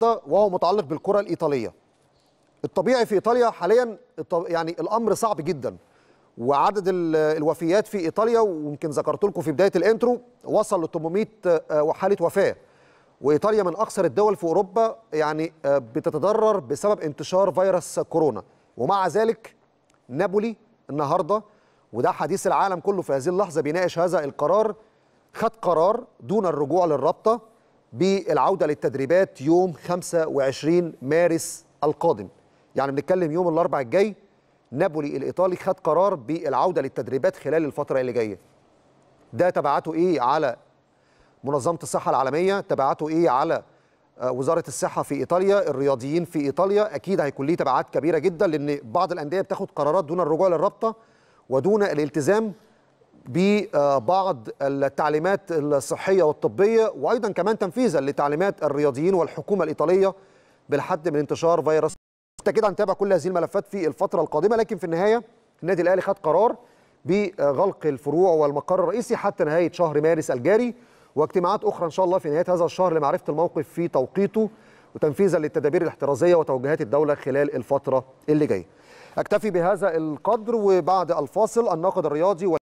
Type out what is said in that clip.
وهو متعلق بالكره الايطاليه الطبيعي في ايطاليا حاليا يعني الامر صعب جدا وعدد الوفيات في ايطاليا ويمكن ذكرت لكم في بدايه الانترو وصل ل 800 آه، وحاله وفاه وايطاليا من اكثر الدول في اوروبا يعني آه، بتتضرر بسبب انتشار فيروس كورونا ومع ذلك نابولي النهارده وده حديث العالم كله في هذه اللحظه بيناقش هذا القرار خد قرار دون الرجوع للرابطه بالعودة للتدريبات يوم 25 مارس القادم يعني بنتكلم يوم الأربع الجاي نابولي الإيطالي خد قرار بالعودة للتدريبات خلال الفترة اللي جاية ده تبعته إيه على منظمة الصحة العالمية تبعته إيه على آه، وزارة الصحة في إيطاليا الرياضيين في إيطاليا أكيد هيكون ليه تبعات كبيرة جدا لأن بعض الأندية بتاخد قرارات دون الرجوع للرابطة ودون الالتزام ببعض التعليمات الصحيه والطبيه وايضا كمان تنفيذا لتعليمات الرياضيين والحكومه الايطاليه بالحد من انتشار فيروس كده هنتابع كل هذه الملفات في الفتره القادمه لكن في النهايه النادي الاهلي خد قرار بغلق الفروع والمقر الرئيسي حتى نهايه شهر مارس الجاري واجتماعات اخرى ان شاء الله في نهايه هذا الشهر لمعرفه الموقف في توقيته وتنفيذا للتدابير الاحترازيه وتوجيهات الدوله خلال الفتره اللي جايه. اكتفي بهذا القدر وبعد الفاصل الناقد الرياضي